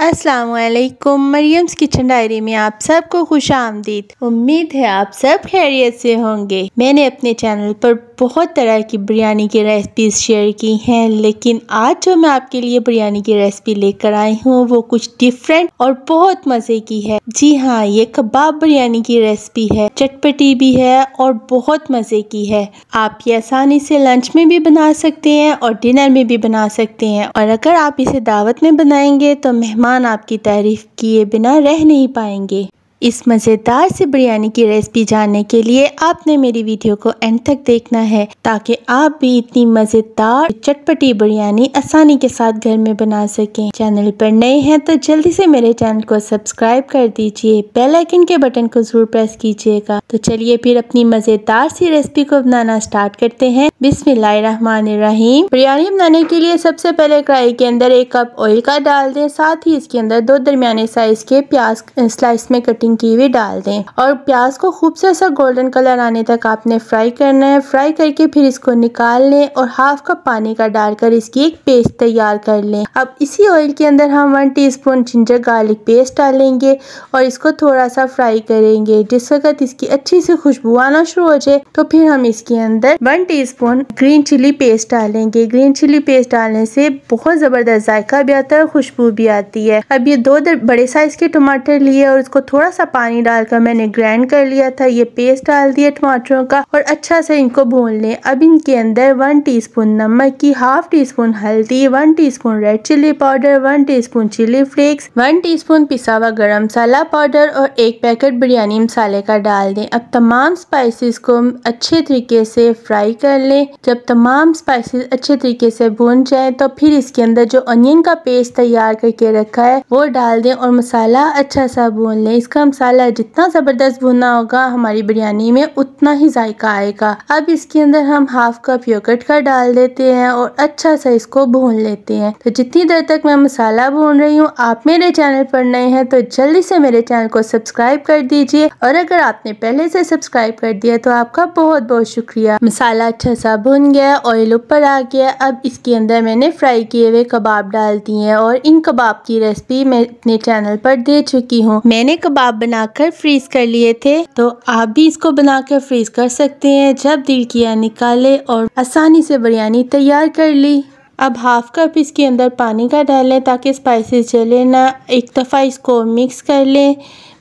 अस्सलाम वालेकुम Mariam's kitchen diary में आप सबको खुश आमदीद उम्मीद है आप सब खैरियत से होंगे मैंने अपने चैनल पर बहुत तरह की बिरयानी की रेसिपीज़ शेयर की हैं लेकिन आज जो मैं आपके लिए बिरयानी की रेसिपी लेकर आई हूँ वो कुछ डिफरेंट और बहुत मज़े की है जी हाँ ये कबाब बिरयानी की रेसिपी है चटपटी भी है और बहुत मज़े की है आप ये आसानी से लंच में भी बना सकते हैं और डिनर में भी बना सकते हैं और अगर आप इसे दावत में बनाएंगे तो मेहमान आपकी तारीफ़ किए बिना रह नहीं पाएंगे इस मज़ेदार से बिरयानी की रेसिपी जानने के लिए आपने मेरी वीडियो को एंड तक देखना है ताकि आप भी इतनी मज़ेदार चटपटी बिरयानी आसानी के साथ घर में बना सकें चैनल पर नए हैं तो जल्दी से मेरे चैनल को सब्सक्राइब कर दीजिए बेल आइकन के बटन को जरूर प्रेस कीजिएगा तो चलिए फिर अपनी मज़ेदार सी रेसिपी को बनाना स्टार्ट करते हैं बिस्मिल्लाहिर्रहमानिर्रहीम बिरयानी बनाने के लिए सबसे पहले कढ़ाई के अंदर एक कप ऑयल का डाल दें साथ ही इसके अंदर दो दरमियाने साइज के प्याज स्लाइस में कटे कटिंग की हुई डाल दें और प्याज को खूब से ऐसा गोल्डन कलर आने तक आपने फ्राई करना है फ्राई करके फिर इसको निकाल लें और हाफ कप पानी का डालकर इसकी एक पेस्ट तैयार कर लें अब इसी ऑयल के अंदर हम one teaspoon ginger garlic paste डालेंगे और इसको थोड़ा सा फ्राई करेंगे जिस वक्त इसकी अच्छी सी खुशबू आना शुरू हो जाए तो फिर हम इसके अंदर one teaspoon green chili paste डालेंगे ग्रीन चिली पेस्ट डालने से बहुत ज़बरदस्त जायका भी आता है और खुशबू भी आती है अब ये दो बड़े साइज़ के टमाटर लिए और इसको थोड़ा सा पानी डालकर मैंने ग्राइंड कर लिया था ये पेस्ट डाल दिया टमाटरों का और अच्छा से इनको भून लें अब इनके अंदर वन टीस्पून नमक की हाफ टी स्पून हल्दी one teaspoon red chili powder one teaspoon chili flakes one teaspoon पिसा हुआ गर्म मसाला पाउडर और एक पैकेट बिरयानी मसाले का डाल दें अब तमाम स्पाइसेस को अच्छे तरीके से फ्राई कर लें जब तमाम स्पाइसेस अच्छे तरीके से भून जाए तो फिर इसके अंदर जो अनियन का पेस्ट तैयार करके रखा है वो डाल दें और मसाला अच्छा सा भून लें इसका मसाला जितना ज़बरदस्त भुना होगा हमारी बिरयानी में उतना ही जायका आएगा अब इसके अंदर हम हाफ कप योगर्ट का डाल देते हैं और अच्छा सा इसको भून लेते हैं तो जितनी देर तक मैं मसाला भून रही हूँ आप मेरे चैनल पर नए हैं तो जल्दी से मेरे चैनल को सब्सक्राइब कर दीजिए और अगर आपने पहले से सब्सक्राइब कर दिया तो आपका बहुत बहुत शुक्रिया मसाला अच्छा सा भुन गया ऑयल ऊपर आ गया अब इसके अंदर मैंने फ्राई किए हुए कबाब डाल दिए हैं और इन कबाब की रेसिपी मैं अपने चैनल पर दे चुकी हूँ मैंने कबाब आप बनाकर फ्रीज कर लिए थे तो आप भी इसको बनाकर फ्रीज कर सकते हैं जब दिल किया निकाले और आसानी से बिरयानी तैयार कर ली अब हाफ कप इसके अंदर पानी का डालें ताकि स्पाइसेस जले ना एक दफ़ा इसको मिक्स कर लें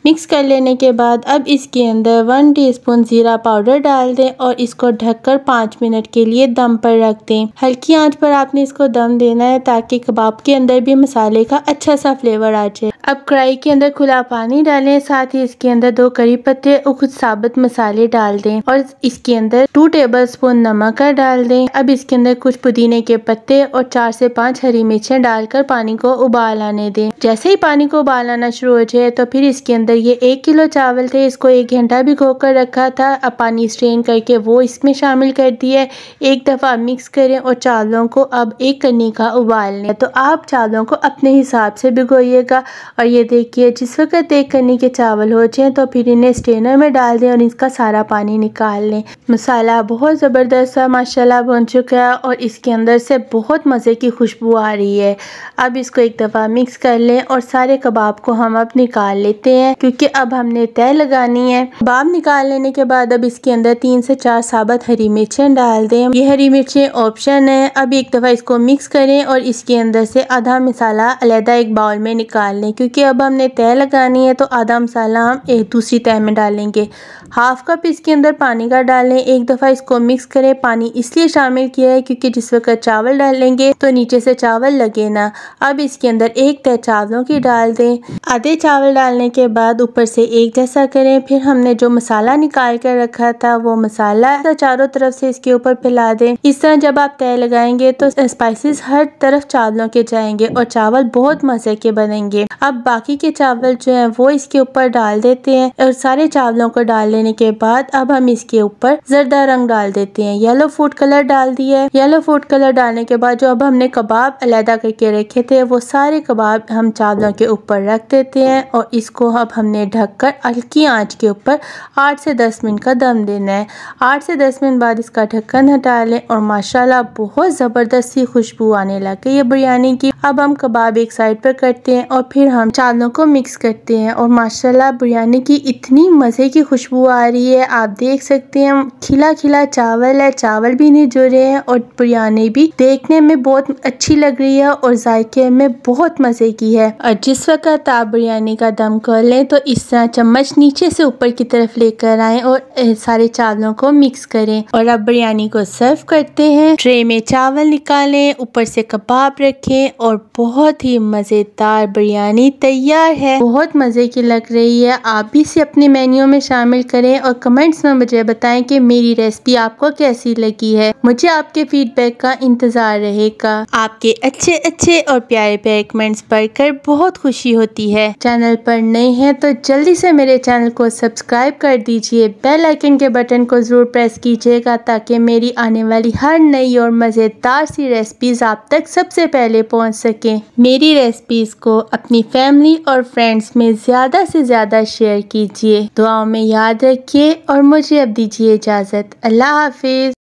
मिक्स कर लेने के बाद अब इसके अंदर वन टीस्पून ज़ीरा पाउडर डाल दें और इसको ढककर पाँच मिनट के लिए दम पर रख दें हल्की आंच पर आपने इसको दम देना है ताकि कबाब के अंदर भी मसाले का अच्छा सा फ्लेवर आ जाए अब कढ़ाई के अंदर खुला पानी डालें साथ ही इसके अंदर दो करी पत्ते और कुछ साबुत मसाले डाल दें और इसके अंदर टू टेबल स्पून नमक का डाल दें अब इसके अंदर कुछ पुदीने के पत्ते और चार से पाँच हरी मिर्चें डालकर पानी को उबाल आने दें जैसे ही पानी को उबाल आना शुरू हो जाए तो फिर इसके अंदर अंदर ये एक किलो चावल थे इसको एक घंटा भिगो कर रखा था अब पानी स्ट्रेन करके वो इसमें शामिल कर दिया एक दफ़ा मिक्स करें और चावलों को अब एक कन्नी का उबाल लें तो आप चावलों को अपने हिसाब से भिगोइएगा और ये देखिए जिस वक्त एक कन्नी के चावल हो जाए तो फिर इन्हें स्ट्रेनर में डाल दें और इसका सारा पानी निकाल लें मसाला बहुत ज़बरदस्त है माशाला बन चुका है और इसके अंदर से बहुत मज़े की खुशबू आ रही है अब इसको एक दफ़ा मिक्स कर लें और सारे कबाब को हम अब निकाल लेते हैं क्योंकि अब हमने तय लगानी है बाम निकाल लेने के बाद अब इसके अंदर तीन से चार साबत हरी मिर्चें डाल दें ये हरी मिर्चें ऑप्शन है अब एक दफ़ा इसको मिक्स करें और इसके अंदर से आधा मसाला अलहदा एक बाउल में निकाल लें क्योंकि अब हमने तय लगानी है तो आधा मसाला हम एक दूसरी तय में डालेंगे हाफ कप इसके अंदर पानी का डालें एक दफ़ा इसको मिक्स करें पानी इसलिए शामिल किया है क्योंकि जिस वक्त चावल डालेंगे तो नीचे से चावल लगे ना अब इसके अंदर एक तय चावलों की डाल दें आधे चावल डालने के बाद बाद ऊपर से एक जैसा करें फिर हमने जो मसाला निकाल कर रखा था वो मसाला चारों तरफ से इसके ऊपर फैला दें इस तरह जब आप तय लगाएंगे तो स्पाइसेस हर तरफ चावलों के जाएंगे और चावल बहुत मज़े के बनेंगे अब बाकी के चावल जो हैं वो इसके ऊपर डाल देते हैं और सारे चावलों को डाल लेने के बाद अब हम इसके ऊपर जरदा रंग डाल देते हैं येलो फूड कलर डाल दिया है येलो फूड कलर डालने के बाद जो अब हमने कबाब अलहदा करके रखे थे वो सारे कबाब हम चावलों के ऊपर रख देते हैं और इसको अब हम हमने ढककर हल्की आंच के ऊपर आठ से दस मिनट का दम देना है आठ से दस मिनट बाद इसका ढक्कन हटा लें और माशाल्लाह बहुत ज़बरदस्त सी खुशबू आने लग गई है बिरयानी की अब हम कबाब एक साइड पर करते हैं और फिर हम चालों को मिक्स करते हैं और माशाला बिरयानी की इतनी मज़े की खुशबू आ रही है आप देख सकते हैं खिला खिला चावल है चावल भी नहीं जुड़े हैं और बिरयानी भी देखने में बहुत अच्छी लग रही है और जायके में बहुत मज़े की है और जिस वक्त आप बिरयानी का दम कर लें तो तो इस तरह चम्मच नीचे से ऊपर की तरफ लेकर आए और सारे चावलों को मिक्स करें और अब बिरयानी को सर्व करते हैं ट्रे में चावल निकालें ऊपर से कबाब रखें और बहुत ही मज़ेदार बिरयानी तैयार है बहुत मज़े की लग रही है आप भी इसे अपने मेन्यू में शामिल करें और कमेंट्स में मुझे बताएं कि मेरी रेसिपी आपको कैसी लगी है मुझे आपके फीडबैक का इंतज़ार रहेगा आपके अच्छे अच्छे और प्यारे प्यारे कमेंट्स पढ़कर बहुत खुशी होती है चैनल पर नए हैं तो जल्दी से मेरे चैनल को सब्सक्राइब कर दीजिए बेल आइकन के बटन को ज़रूर प्रेस कीजिएगा ताकि मेरी आने वाली हर नई और मज़ेदार सी रेसिपीज़ आप तक सबसे पहले पहुंच सकें मेरी रेसिपीज़ को अपनी फैमिली और फ्रेंड्स में ज़्यादा से ज़्यादा शेयर कीजिए दुआओं में याद रखिए और मुझे अब दीजिए इजाज़त अल्लाह हाफिज़